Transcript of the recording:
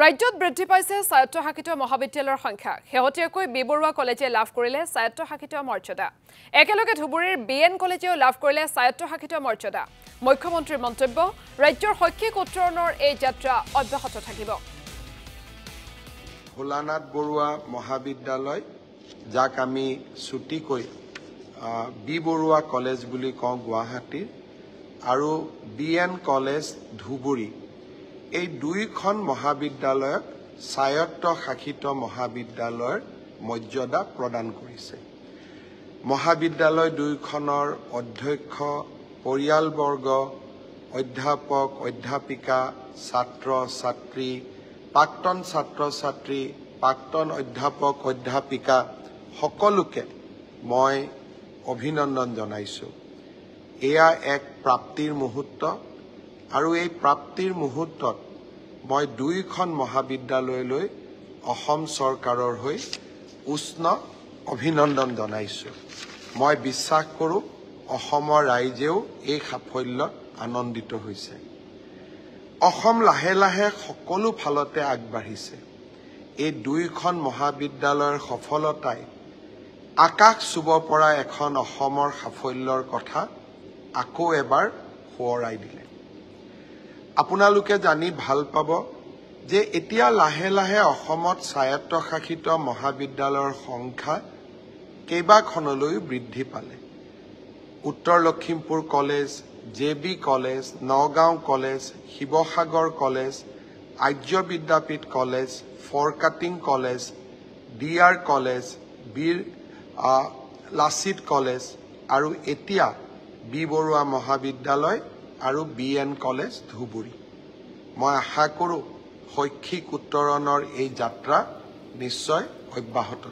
ৰাজ্যত বৃদ্ধি পাইছে স্বায়ত্তশাসিত মহাবিদ্যালয়ৰ সংখ্যা শেহতীয়াকৈ বিবৰুৱা কলেজে লাভ কৰিলে স্বায়ত্তশাসিত মৰ্যাদা একেলগে ধুবুৰীৰ বি এন কলেজেও লাভ কৰিলে স্বায়ত্তশাসিত মৰ্যাদা মুখ্যমন্ত্ৰীৰ মন্তব্য ৰাজ্যৰ শৈক্ষিক উত্তৰণৰ এই যাত্ৰা অব্যাহত থাকিব ভোলানাথ বৰুৱা মহাবিদ্যালয় যাক আমি চুটিকৈ বি বৰুৱা কলেজ বুলি কওঁ গুৱাহাটীৰ আৰু বি এন কলেজ ধুবুৰী এই দুইখন মহাবিদ্যালয়ক স্বায়ত্ত শাসিত মহাবিদ্যালয়ৰ মৰ্যাদা প্ৰদান কৰিছে মহাবিদ্যালয় দুইখনৰ অধ্যক্ষ পৰিয়ালবৰ্গ অধ্যাপক অধ্যাপিকা ছাত্ৰ ছাত্ৰী প্ৰাক্তন ছাত্ৰ ছাত্ৰী প্ৰাক্তন অধ্যাপক অধ্যাপিকা সকলোকে মই অভিনন্দন জনাইছোঁ এয়া এক প্ৰাপ্তিৰ মুহূৰ্ত আৰু এই প্ৰাপ্তিৰ মুহূৰ্তত মই দুইখন মহাবিদ্যালয়লৈ অসম চৰকাৰৰ হৈ উষ্ণ অভিনন্দন জনাইছোঁ মই বিশ্বাস কৰোঁ অসমৰ ৰাইজেও এই সাফল্যত আনন্দিত হৈছে অসম লাহে লাহে সকলো ফালতে আগবাঢ়িছে এই দুইখন মহাবিদ্যালয়ৰ সফলতাই আকাশ চুব পৰা এখন অসমৰ সাফল্যৰ কথা আকৌ এবাৰ সোঁৱৰাই দিলে আপোনালোকে জানি ভাল পাব যে এতিয়া লাহে লাহে অসমত স্বায়ত্তশাসিত মহাবিদ্যালয়ৰ সংখ্যা কেইবাখনলৈ বৃদ্ধি পালে Uttar Lakhimpur college J B college Nagaon college Sivasagar college Arya Vidyapeeth college Furkating college D R college Bir Lachit college আৰু এতিয়া বি বৰুৱা মহাবিদ্যালয় আৰু বি এন কলেজ ধুবুৰী মই আশা কৰোঁ শৈক্ষিক উত্তৰণৰ এই যাত্ৰা নিশ্চয় অব্যাহত